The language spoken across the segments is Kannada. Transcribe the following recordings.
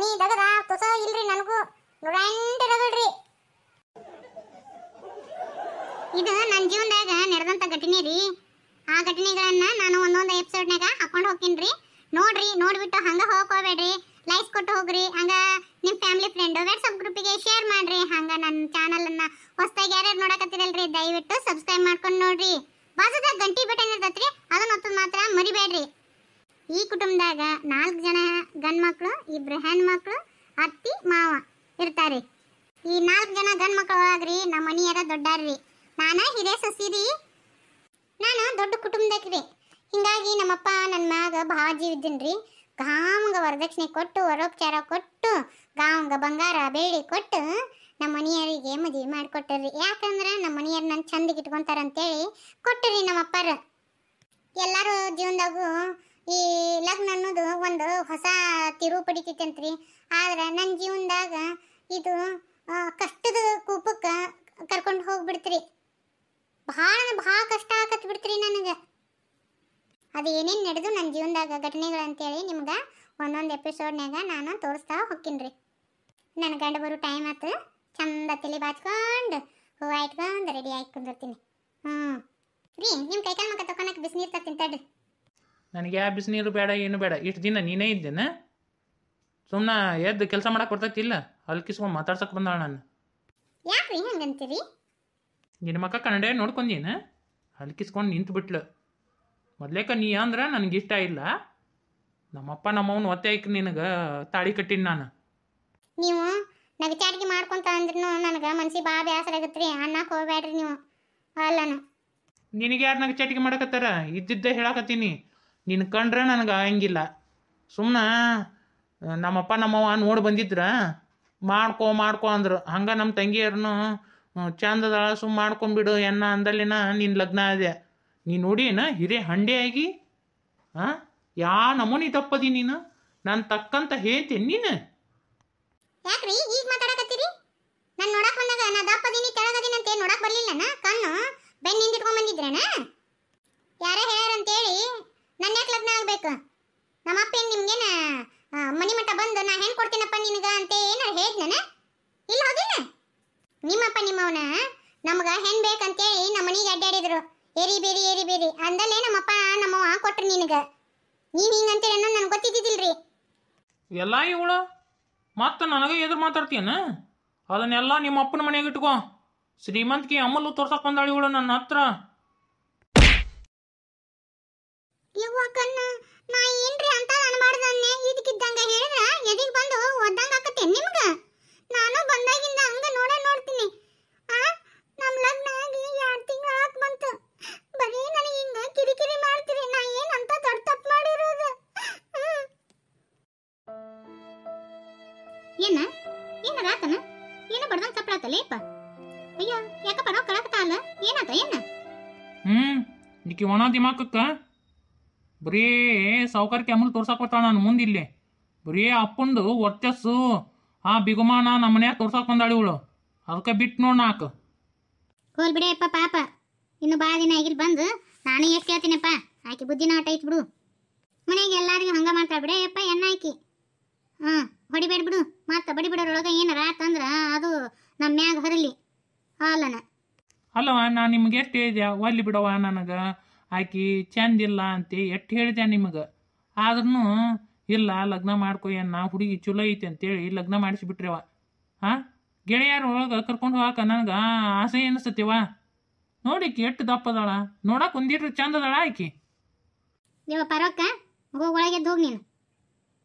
ಮನಿ ದಗದ ಇಲ್ರಿ ನನಗೂ ನೂರೆಂಟು ಇದು ನನ್ನ ಜೀವನದಾಗ ನಡೆದಂತ ಘಟನೆ ರೀ ಆ ಘಟನೆಗಳನ್ನ ನಾನು ಒಂದೊಂದು ಎಪಿಸೋಡ್ನಾಗ ಹಾಕೊಂಡು ಹೋಗ್ತೀನಿ ನೋಡ್ರಿ ನೋಡ್ಬಿಟ್ಟು ಹಂಗ ಹೋಗ್ಕೋಬೇಡ್ರಿ ಲೈಕ್ ಕೊಟ್ಟು ಹೋಗ್ರಿ ಹಂಗ ನಿಮ್ಮ ಫ್ಯಾಮಿಲಿ ಫ್ರೆಂಡ್ ವಾಟ್ಸಪ್ ಗ್ರೂಪಿಗೆ ಶೇರ್ ಮಾಡ್ರಿ ಹಂಗ ನನ್ನ ಚಾನಲನ್ನ ಹೊಸದಾಗಿ ಯಾರ್ಯಾರು ನೋಡಕತ್ತಿರಲ್ರಿ ದಯವಿಟ್ಟು ಸಬ್ಸ್ಕ್ರೈಬ್ ಮಾಡ್ಕೊಂಡು ನೋಡ್ರಿ ಬಾಜುದಾಗ ಗಂಟಿ ಬಟನ್ ಇರ್ತೈತ್ರಿ ಅದನ್ನ ಹೊತ್ತು ಮಾತ್ರ ಮರಿಬೇಡ್ರಿ ಈ ಕುಟುಂಬದಾಗ ನಾಲ್ಕು ಜನ ಗಂಡು ಮಕ್ಕಳು ಇಬ್ರು ಹೆಣ್ಮಕ್ಳು ಅತ್ತಿ ಮಾವ ಇರ್ತಾರೆ ಈ ನಾಲ್ಕು ಜನ ಗಂಡು ಮಕ್ಕಳು ಒಳಗ್ರಿ ನಮ್ಮ ಮನೆಯರ ದೊಡ್ಡಾರ್ರಿ ನಾನು ಹಿರೇ ಸಸಿರಿ ನಾನು ದೊಡ್ಡ ಕುಟುಂಬದಾಗ್ರಿ ಹಿಂಗಾಗಿ ನಮ್ಮಪ್ಪ ನನ್ನ ಮ್ಯಾಗ ಭಾಳ ಇದ್ದೀನಿ ರೀ ವರದಕ್ಷಿಣೆ ಕೊಟ್ಟು ವರೋಪಚಾರ ಕೊಟ್ಟು ಗಾಮ್ಗೆ ಬಂಗಾರ ಬೆಳ್ಳಿ ಕೊಟ್ಟು ನಮ್ಮ ಮನೆಯವರಿಗೆ ಮದುವೆ ಮಾಡಿಕೊಟ್ಟರ್ರಿ ಯಾಕಂದ್ರೆ ನಮ್ಮ ಮನೆಯವ್ರು ನನ್ನ ಚಂದಗೆ ಅಂತೇಳಿ ಕೊಟ್ಟರಿ ನಮ್ಮಪ್ಪರು ಎಲ್ಲರೂ ಜೀವನದಾಗೂ ಈ ಲಗ್ನ ಅನ್ನೋದು ಒಂದು ಹೊಸ ತಿರುವು ಪಡಿತೈತಂತ್ರಿ ಆದ್ರೆ ನನ್ನ ಜೀವನದಾಗ ಇದು ಕಷ್ಟದ ಕೂಪಕ್ಕೆ ಕರ್ಕೊಂಡು ಹೋಗ್ಬಿಡ್ತ್ರಿ ಭಾಳ ಭಾಳ ಕಷ್ಟ ಆಗತ್ ಬಿಡ್ತ್ರಿ ನನಗೆ ಅದು ಏನೇನು ನಡೆದು ನನ್ನ ಜೀವನದಾಗ ಘಟನೆಗಳು ಘಟನೆಗಳಂತೇಳಿ ನಿಮ್ಗೆ ಒಂದೊಂದು ಎಪಿಸೋಡ್ನಾಗ ನಾನು ತೋರಿಸ್ತಾ ರೀ ನನ್ನ ಗಂಡ ಬರೋ ಟೈಮ್ ಆತು ಚಂದ ತಲೆ ಬಾಚ್ಕೊಂಡು ಹೂವು ಇಟ್ಕೊಂಡು ರೆಡಿ ಆಯ್ತು ಕುಂದಿರ್ತೀನಿ ಹ್ಞೂ ರೀ ನಿಮ್ಮ ಕೈಕಾಲು ಮಕ್ಕ ತಗೊಳಕ್ಕೆ ಬಿಸಿನೀರ್ ತರ್ತೀನಿ ನನಗೆ ಯಾವ ಬಿಸಿನೀರು ಬೇಡ ಏನು ಬೇಡ ಇಷ್ಟು ದಿನ ನೀನೇ ಇದ್ದೇನೆ ಸುಮ್ಮನೆ ಎದ್ದು ಕೆಲಸ ಮಾಡಕ್ಕೆ ಬರ್ತೈತಿ ಇಲ್ಲ ಹಲ್ಕಿಸ್ಕೊಂಡು ಮಾತಾಡ್ಸಕ್ಕೆ ಬಂದಾಳ ನಾನು ಹಂಗಂತೀರಿ ನಿನ್ನ ಮಕ್ಕ ಕನ್ನಡ ನೋಡ್ಕೊಂಡೀನ ಹಲ್ಕಿಸ್ಕೊಂಡು ನಿಂತು ಬಿಟ್ಲು ಮೊದ್ಲೇಕ ನೀ ಅಂದ್ರೆ ನನಗೆ ಇಷ್ಟ ಇಲ್ಲ ನಮ್ಮಪ್ಪ ನಮ್ಮವ್ವನ ಒತ್ತೆ ಐಕ್ ನಿನಗೆ ತಾಳಿ ಕಟ್ಟಿನ ನಾನು ನೀವು ನಾ ಮಾಡ್ಕೊಂತ ಅಂದ್ರೂ ನನಗೆ ಮನ್ಸಿಗೆ ಭಾಳ ಬೇಸರ ಆಗತ್ತೆ ರೀ ಹೋಗ್ಬೇಡ್ರಿ ನೀವು ಅಲ್ಲ ನಿನಗೆ ಯಾರು ನಗ ಮಾಡಕತ್ತಾರ ಇದ್ದಿದ್ದೇ ಹೇಳಕತ್ತೀನಿ ನಿನ್ನ ಕಂಡ್ರೆ ನನಗೆ ಆಗಂಗಿಲ್ಲ ಸುಮ್ಮನೆ ನಮ್ಮಪ್ಪ ನಮ್ಮವ್ವ ನೋಡಿ ಬಂದಿದ್ರ ಮಾಡ್ಕೊ ಮಾಡ್ಕೊ ಅಂದರು ಹಂಗೆ ನಮ್ಮ ತಂಗಿಯರ್ನು ಚಂದದ ಸುಮ್ ಮಾಡ್ಕೊಂಬಿಡು ಎನ್ನ ಅಂದಲ್ಲಿನ ನಿನ್ನ ಲಗ್ನ ಇದೆ ನೀನು ನೋಡಿನ ಹಿರೇ ಹಂಡೆಯಾಗಿ ಹಾಂ ಯಾ ನಮೂನಿ ತಪ್ಪದಿ ನೀನು ನಾನು ತಕ್ಕಂತ ಹೇಳ್ತೀನಿ ನೀನು ಯಾಕ್ರಿ ಈಗ ಮಾತಾಡಕತ್ತೀರಿ ನಾನು ನೋಡಕ್ ಬಂದಾಗ ನಾ ದಪ್ಪದಿನಿ ತೆಳಗದಿನಿ ಅಂತ ನೋಡಕ್ ಬರ್ಲಿಲ್ಲನ ಕಣ್ಣು ಬೆನ್ನಿಂದ ಇಟ್ಕೊಂಡ್ ಬಂದಿದ್ರೇನ ಯಾರೇ ಅಂತೇಳಿ ನನ್ನ ಯಾಕೆ ಲಗ್ನ ಆಗ್ಬೇಕು ನಮ್ಮ ಅಪ್ಪ ಏನು ನಿಮ್ಗೇನ ಮನಿ ಮಠ ಬಂದು ನಾ ಹೆಂಗೆ ಕೊಡ್ತೀನಪ್ಪ ನಿನಗೆ ಅಂತ ಏನಾರು ಹೇಳ್ದನ ಇಲ್ಲ ಹೋದಿಲ್ಲ ನಿಮ್ಮಪ್ಪ ನಿಮ್ಮವನ ನಮ್ಗೆ ಹೆಣ್ ಬೇಕಂತೇಳಿ ನಮ್ಮ ಮನೆಗೆ ಅಡ್ಡಾಡಿದ್ರು ಏರಿ ಬೇರಿ ಏರಿ ಬೇರಿ ಅಂದಲ್ಲೇ ನಮ್ಮಪ್ಪ ನಮ್ಮವ ಕೊಟ್ರು ನಿನಗೆ ನೀನು ಅಂತೇಳಿ ಅನ್ನೋದು ನನಗೆ ಗೊತ್ತಿದ್ದಿದ್ದಿಲ್ರಿ ಎಲ್ಲ ಇವಳು ಮತ್ತೆ ನನಗೆ ಎದುರು ಮಾತಾಡ್ತೀಯನ ಅದನ್ನೆಲ್ಲ ನಿಮ್ಮ ಅಪ್ಪನ ಮನೆಗೆ ಇಟ್ಕೋ ಶ್ರೀಮಂತಿಗೆ ಅಮಲು ತೋರ್ಸಕ್ಕೆ ಇವಳು ನನ್ನ ಹತ್ರ ಯವ್ವ ನಾ ಏನ್ರಿ ಅಂತ ಅನ್ಬಾರ್ದನ್ನೇ ಇದಕ್ಕಿದ್ದಂಗ ಹೇಳಿದ್ರ ಎದಿಗ್ ಬಂದು ಒದ್ದಂಗ ಆಕತ್ತೆ ನಿಮ್ಗ ನಾನು ಬಂದಾಗಿಂದ ಹಂಗ ನೋಡ ನೋಡ್ತೀನಿ ಆ ನಮ್ ಲಗ್ನ ಆಗಿ ಎರಡ್ ತಿಂಗಳ ಆತ್ ಬಂತು ಬರೀ ನನಗೆ ಹಿಂಗ ಕಿರಿಕಿರಿ ಮಾಡ್ತೀರಿ ನಾ ಏನ್ ಅಂತ ದೊಡ್ಡ ತಪ್ಪು ಮಾಡಿರೋದು ಏನ ಏನದ ಆತನ ಏನ ಬಡ್ದಂಗ ಕಪ್ಪಾತಲೇಪ ಅಯ್ಯೋ ಯಾಕಪ್ಪ ನಾವು ಅಲ್ಲ ಏನಾತ ಏನ ಹ್ಮ್ ಇದಕ್ಕೆ ಒಣ ದಿಮಾಕಕ್ಕ ಬರೀ ಸಾವುಕಾರಕ್ಕೆ ಅಮಲ್ ತೋರ್ಸಕ್ ಬರ್ತಾಳೆ ನಾನು ಮುಂದೆ ಬರೀ ಅಪ್ಪಂದು ವರ್ಚಸ್ಸು ಆ ಬಿಗುಮಾನ ನಮ್ಮ ಮನ್ಯಾಗ ಬಂದಾಳಿ ಇವಳು ಅದಕ್ಕೆ ಬಿಟ್ಟು ನೋಡ್ ನಾಕ ಹೋಲ್ ಬಿಡಿಯಪ್ಪ ಪಾಪ ಇನ್ನು ಬಾ ದಿನ ಆಗಿಲ್ ಬಂದು ನಾನು ಎಷ್ಟು ಹೇಳ್ತೀನಪ್ಪ ಆಕೆ ಬುದ್ಧಿನ ಆಟ ಐತ್ ಬಿಡು ಮನೆಗೆ ಎಲ್ಲರಿಗೂ ಹಂಗೆ ಮಾಡ್ತಾಳೆ ಬಿಡಿಯಪ್ಪ ಎಣ್ಣ ಆಕಿ ಹಾಂ ಹೊಡಿಬೇಡ ಬಿಡು ಮತ್ತೆ ಬಡಿ ಬಿಡೋರೊಳಗೆ ಏನಾರ ಆತಂದ್ರೆ ಅದು ನಮ್ಮ ಮ್ಯಾಗ ಹರಲಿ ಅಲ್ಲನ ಅಲ್ಲವ ನಾನು ನಿಮ್ಗೆ ಎಷ್ಟು ಹೇಳಿದ್ಯಾ ಒಲ್ಲಿ ಬಿಡವ ನನಗೆ ಆಕಿ ಚಂದಿಲ್ಲ ಅಂತೆ ಎಷ್ಟು ಹೇಳಿದೆ ನಿಮಗೆ ಆದ್ರೂ ಇಲ್ಲ ಲಗ್ನ ಮಾಡ್ಕೊಯ್ಯನ್ನ ಹುಡುಗಿ ಚಲೋ ಐತೆ ಅಂತೇಳಿ ಲಗ್ನ ಮಾಡಿಸಿಬಿಟ್ರೆವ ಹಾಂ ಗೆಳೆಯರು ಒಳಗೆ ಕರ್ಕೊಂಡು ಹೋಗಾಕ ನನಗೆ ಆಸೆ ಅನಿಸ್ತತಿವ ನೋಡಿ ಎಷ್ಟು ದಪ್ಪದಾಳ ನೋಡಕ್ಕೆ ಒಂದಿಟ್ರು ಚಂದದಾಳ ಆಕಿ ದೇವ ಪರಕ್ಕ ಹೋಗಿ ಒಳಗೆ ಹೋಗಿ ನೀನು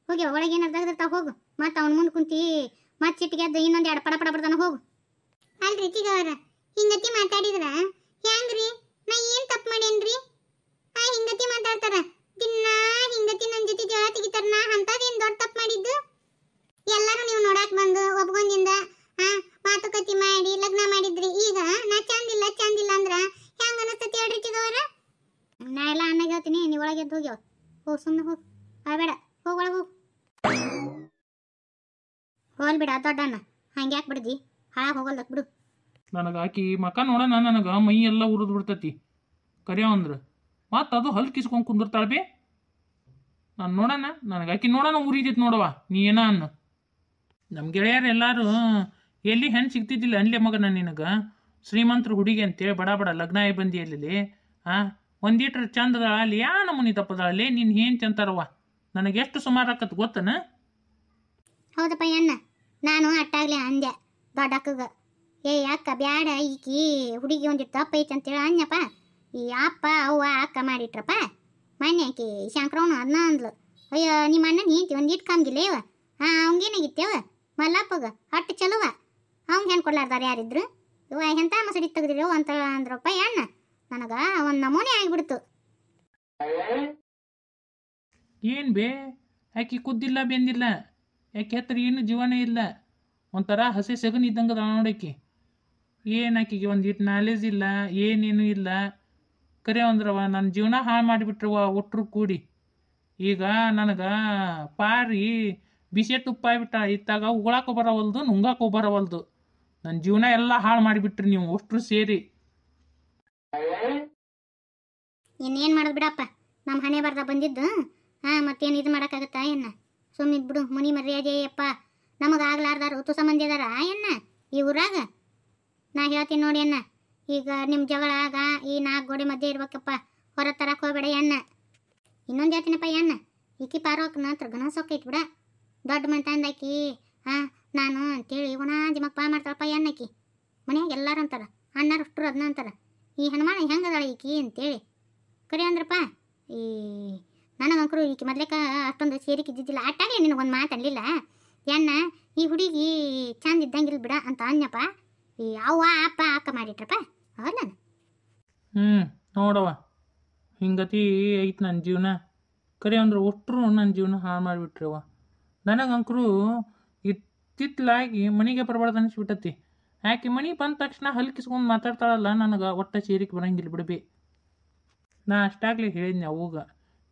ಹೋಗಿ ಒಳಗೆ ಏನಾಗ್ದಾಗ ಹೋಗು ಮತ್ತೆ ಅವ್ನ ಮುಂದೆ ಕುಂತಿ ಮತ್ತೆ ಚಿಟ್ಟಿಗೆ ಅದು ಇನ್ನೊಂದು ಎರಡು ಪಡ ಪಡ ಪಡ್ದಾನ ಹೋಗು ಅಲ್ರಿ ಚಿಗವ್ರ ಹಿಂಗತಿ ಮಾತಾಡಿದ್ರ ಹೆಂಗ್ರಿ ನಾ ಏನು ತಪ್ಪು ಮಾಡೇನ್ರಿ ಒಳಗೆ ಎದ್ದು ಹೋಗ್ಯಾವ ಹೋ ಸುಮ್ಮನೆ ಹೋಗಿ ಅಳಬೇಡ ಹೋಗ ಒಳಗ ಹೋಗಿ ಹೋಲ್ ಬಿಡ ದೊಡ್ಡಣ್ಣ ಹಂಗೆ ಯಾಕೆ ಬಿಡ್ದಿ ಹಾಳ ಹೋಗಲ್ದಕ್ ಬಿಡು ನನಗೆ ಆಕಿ ಮಕ ನೋಡೋಣ ನನಗ ಮೈ ಎಲ್ಲ ಉರಿದು ಬಿಡ್ತತಿ ಕರೆಯವಂದ್ರೆ ಮತ್ತೆ ಅದು ಹಲ್ ಕಿಸ್ಕೊಂಡ್ ಕುಂದಿರ್ತಾಳ ಬಿ ನಾನು ನೋಡೋಣ ನನಗೆ ಆಕಿ ನೋಡೋಣ ಉರಿದಿತ್ ನೋಡವ ನೀ ಏನ ಅನ್ನು ನಮ್ ಗೆಳೆಯರು ಎಲ್ಲರೂ ಎಲ್ಲಿ ಹೆಣ್ ಸಿಗ್ತಿದ್ದಿಲ್ಲ ಅನ್ಲೆ ಮಗನ ನಿನಗ ಶ್ರೀಮಂತ್ರ ಹುಡುಗಿ ಅಂತೇಳಿ ಬಡ ಬಡ ಲಗ್ನ ಬಂದಿ ಅಲ್ಲಿ ಹಾಂ ಒಂದೀಟ್ರ ಚಂದದ ಅಲ್ಲಿ ಯಾ ನಮೂನಿ ತಪ್ಪದಲ್ಲಿ ನಿನ್ನ ಏನು ತಿಂತಾರವ್ವ ನನಗೆ ಎಷ್ಟು ಸುಮಾರು ಆಕತ್ ಗೊತ್ತನ ಹೌದಪ್ಪ ಅಣ್ಣ ನಾನು ಅಟ್ಟಾಗ್ಲಿ ಅಂದೆ ದೊಡ್ಡ ಅಕ್ಕಗ ಏ ಅಕ್ಕ ಬ್ಯಾಡ ಈಕಿ ಹುಡುಗಿ ಒಂದಿಟ್ಟು ತಪ್ಪ ಅಂತ ಅಂತೇಳಿ ಅನ್ಯಪ್ಪ ಈ ಅಪ್ಪ ಅವ್ವ ಅಕ್ಕ ಮಾಡಿಟ್ರಪ್ಪ ಮೊನ್ನೆ ಆಕಿ ಶಂಕರವನು ಅನ್ನ ಅಂದ್ಲು ಅಯ್ಯೋ ನಿಮ್ಮ ಅಣ್ಣನ ನೀತಿ ಒಂದಿಟ್ಟು ಕಮ್ಗಿಲ್ಲ ಇವ ಹಾಂ ಅವಂಗೇನಾಗಿತ್ತೇವ ಮಲ್ಲಪ್ಪಗ ಹೊಟ್ಟೆ ಚಲೋವ ಅವಂಗ ಹೆಣ್ಣು ಕೊಡ್ಲಾರ್ದಾರ ಯಾರಿದ್ರು ಇವ ಎಂಥ ಮಸಡಿ ತೆಗ್ದಿರೋ ಅಂತ ಅಂದ್ರಪ್ಪ ಅಣ್ಣ ನನಗ ಒಂದು ನಮೂನೆ ಆಗಿಬಿಡ್ತು ಏನ್ ಬೇ ಆಕಿ ಕುದ್ದಿಲ್ಲ ಬೆಂದಿಲ್ಲ ಯಾಕೆ ಹತ್ರ ಏನು ಜೀವನ ಇಲ್ಲ ಒಂಥರ ಹಸಿ ಸಗನ್ ಇದ್ದಂಗೆ ನೋಡಕ್ಕೆ ಏನು ಆಕೆಗೆ ಇಟ್ಟು ನಾಲೇಜ್ ಇಲ್ಲ ಏನೇನು ಇಲ್ಲ ಕರೆ ಅಂದ್ರವ ನನ್ನ ಜೀವನ ಹಾಳು ಮಾಡಿಬಿಟ್ರವ ಒಟ್ಟರು ಕೂಡಿ ಈಗ ನನಗೆ ಪಾರಿ ಬಿಸಿ ತುಪ್ಪ ಆಗಿಬಿಟ್ಟ ಇತ್ತಾಗ ಉಗುಳಾಕೋ ಬರವಲ್ದು ನುಂಗಾಕೋ ಬರವಲ್ದು ನನ್ನ ಜೀವನ ಎಲ್ಲ ಹಾಳು ಮಾಡಿಬಿಟ್ರಿ ನೀವು ಒಟ್ರು ಸೇರಿ ಇನ್ನೇನು ಮಾಡೋದು ಬಿಡಪ್ಪ ನಮ್ಮ ಹಣೆ ಬರ್ದ ಬಂದಿದ್ದು ಹಾಂ ಮತ್ತೇನು ಇದು ಮಾಡೋಕ್ಕಾಗತ್ತಾ ಏನ ಸುಮ್ಮನೆ ಬಿಡು ಮುನಿ ಮರ್ಯಾದೆಯಪ್ಪ ನಮಗೆ ಆಗ್ಲಾರ್ದ ಋತು ಸಂಬಂಧ ಅದಾರ ಏನ ಈ ಊರಾಗ ನಾ ಹೇಳ್ತೀನಿ ನೋಡಿ ಅಣ್ಣ ಈಗ ನಿಮ್ಮ ಜಗಳ ಆಗ ಈ ನಾಲ್ಕು ಗೋಡೆ ಮಧ್ಯೆ ಇರ್ಬೇಕಪ್ಪ ಹೊರ ತರಕ್ಕೆ ಹೋಗ್ಬೇಡ ಅಣ್ಣ ಇನ್ನೊಂದು ಹೇಳ್ತೀನಪ್ಪ ಅಣ್ಣ ಈಕಿ ಪಾರೋಕ್ ನಂತರ ಘನ ದೊಡ್ಡ ಬಿಡ ದೊಡ್ಡ ಮಂತಾಂದಾಕಿ ಹಾಂ ನಾನು ಅಂತೇಳಿ ಇವನ ದಿಮಕ್ ಪಾ ಮಾಡ್ತಾಳಪ್ಪ ಅಣ್ಣಕಿ ಮನ್ಯಾಗ ಎಲ್ಲರೂ ಅಂತಾರೆ ಅಣ್ಣರು ಅಷ್ಟರು ಅದನ್ನ ಅಂತಾರೆ ಈ ಹನುಮಾನ ಹೆಂಗದಾಳ ಈಕಿ ಅಂತೇಳಿ ಕರಿ ಅಂದ್ರಪ್ಪ ಈ ನನಗಂಕರು ಈಕೆ ಮೊದ್ಲೇಕ ಅಷ್ಟೊಂದು ಸೇರಿಕೆ ಇದ್ದಿದ್ದಿಲ್ಲ ಅಟ್ಟಾಗಲಿ ನಿನಗೊಂದು ಮಾತಾಡಲಿಲ್ಲ ಏನ ಈ ಹುಡುಗಿ ಚಂದ ಇದ್ದಂಗಿಲ್ಲ ಬಿಡ ಅಂತ ಅನ್ಯಪ್ಪ ಈ ಅವ್ವ ಅಪ್ಪ ಅಕ್ಕ ಮಾಡಿಟ್ರಪ್ಪ ನಾನು ಹ್ಞೂ ನೋಡವ್ವ ಹಿಂಗತಿ ಐತೆ ನನ್ನ ಜೀವನ ಕರಿ ಅಂದ್ರೆ ಒಟ್ಟರು ನನ್ನ ಜೀವನ ಹಾಳು ನನಗೆ ನನಗಂಕರು ಇತ್ತಿತ್ತಲಾಗಿ ಮನೆಗೆ ಬರಬಾರ್ದು ಅನಿಸ್ಬಿಟ್ಟತಿ ಯಾಕೆ ಮನೆಗೆ ಬಂದ ತಕ್ಷಣ ಹಲ್ಕಿಸ್ಕೊಂಡು ಮಾತಾಡ್ತಾಳಲ್ಲ ನನಗೆ ಒಟ್ಟ ಸೇರಿಕೆ ಬರಂಗಿಲ್ಲ ಬಿಡಬೇ ನಾ ಅಷ್ಟಾಗ್ಲಿ ಹೇಳಿದ್ನಿ ಅವಾಗ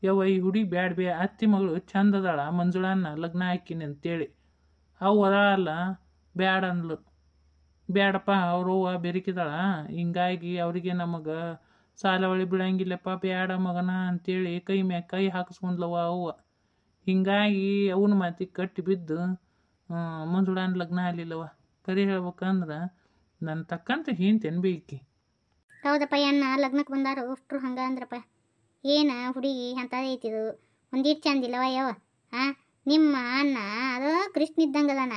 ಯಾವ ಈ ಹುಡಿ ಬ್ಯಾಡ ಬೇ ಅತ್ತಿ ಮಗಳು ಚಂದದಾಳ ಮಂಜುಳಾನ ಲಗ್ನ ಹಾಕಿನಿ ಅಂತೇಳಿ ಅವು ಅದ ಅಲ್ಲ ಬ್ಯಾಡ ಅಂದ್ಲು ಬ್ಯಾಡಪ್ಪ ಅವರು ಬೆರಕಿದಾಳ ಹಿಂಗಾಗಿ ಅವರಿಗೆ ನಮಗೆ ಸಾಲ ಒಳಿ ಬೀಳಂಗಿಲ್ಲಪ್ಪ ಬ್ಯಾಡ ಮಗನ ಅಂತೇಳಿ ಕೈ ಮ್ಯಾಗ ಕೈ ಹಾಕಿಸ್ಕೊಂಡ್ಲವ ಅವ್ವ ಹಿಂಗಾಗಿ ಅವನ ಮಾತಿ ಕಟ್ಟಿ ಬಿದ್ದು ಮಂಜುಳಾನ ಲಗ್ನ ಆಗಲಿಲ್ಲವ ಕರಿ ಹೇಳ್ಬೇಕಂದ್ರೆ ನನ್ನ ತಕ್ಕಂತ ಹೀನ್ ಬೇಕಿ ಹೌದಪ್ಪ ಅಣ್ಣ ಲಗ್ನಕ್ಕೆ ಬಂದಾರು ಅಷ್ಟ್ರು ಹಂಗ ಅಂದ್ರಪ್ಪ ಏನು ಹುಡುಗಿ ಅಂತ ಐತಿದು ಒಂದಿಟ್ಟು ಚಂದಿಲ್ಲವ ಯಾವ ಹಾಂ ನಿಮ್ಮ ಅಣ್ಣ ಅದು ಕೃಷ್ಣ ಇದ್ದಂಗದಾನ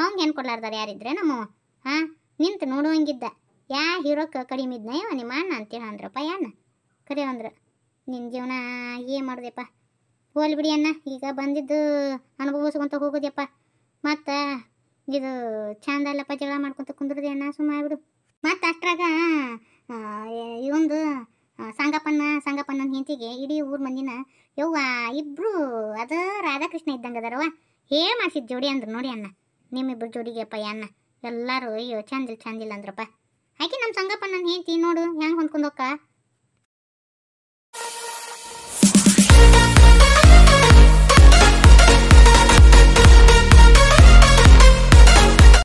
ಅವಂಗೆ ಏನು ಕೊಡ್ಲಾರ್ದಾರ ಯಾರಿದ್ರೆ ನಮ್ಮವ ಹಾಂ ನಿಂತು ನೋಡುವಂಗಿದ್ದ ಯಾ ಹೀರೋಕ ಕಡಿಮೆ ಇದ್ನ ಯಾವ ನಿಮ್ಮ ಅಣ್ಣ ಅಂತೇಳಿ ಅಂದ್ರಪ್ಪ ಅಣ್ಣ ಕರೆ ಅಂದ್ರೆ ನಿನ್ನ ಜೀವನ ಏನು ಮಾಡಿದೆಪ್ಪ ಹೋಲ್ ಬಿಡಿ ಅಣ್ಣ ಈಗ ಬಂದಿದ್ದು ಅನುಭವಿಸ್ಕೊಂತ ಹೋಗೋದ್ಯಪ್ಪ ಮತ್ತು ಇದು ಚಂದ ಅಲ್ಲಪ್ಪ ಜಗಳ ಮಾಡ್ಕೊತ ಕುಂದ್ರದೆ ಅಣ್ಣ ಸುಮ್ಮ ಆಗ್ಬಿಡು ಮತ್ತು ಅಷ್ಟ್ರಾಗ ಇವಂದು ಸಂಗಪ್ಪನ ಸಂಗಪ್ಪನ ಹೆಂಡತಿಗೆ ಇಡೀ ಊರು ಮಂದಿನ ಯವ್ವ ಇಬ್ರು ಅದ ರಾಧಾಕೃಷ್ಣ ಇದ್ದಂಗೆ ಅದಾರವ ಹೇ ಮಾಡ್ಸಿದ್ ಜೋಡಿ ಅಂದ್ರು ನೋಡಿ ಅಣ್ಣ ನಿಮ್ಮಿಬ್ಬರು ಜೋಡಿಗೆ ಅಪ್ಪ ಅಣ್ಣ ಎಲ್ಲರೂ ಅಯ್ಯೋ ಚಂದಿಲ್ ಚಂದಿಲ್ಲ ಅಂದ್ರಪ್ಪ ಆಕೆ ನಮ್ಮ ಸಂಗಪ್ಪನ ಹೆಂಡತಿ ನೋಡು ಹೆಂಗೆ ಹೊಂದ್ಕೊಂಡು ಹೋಕ್ಕ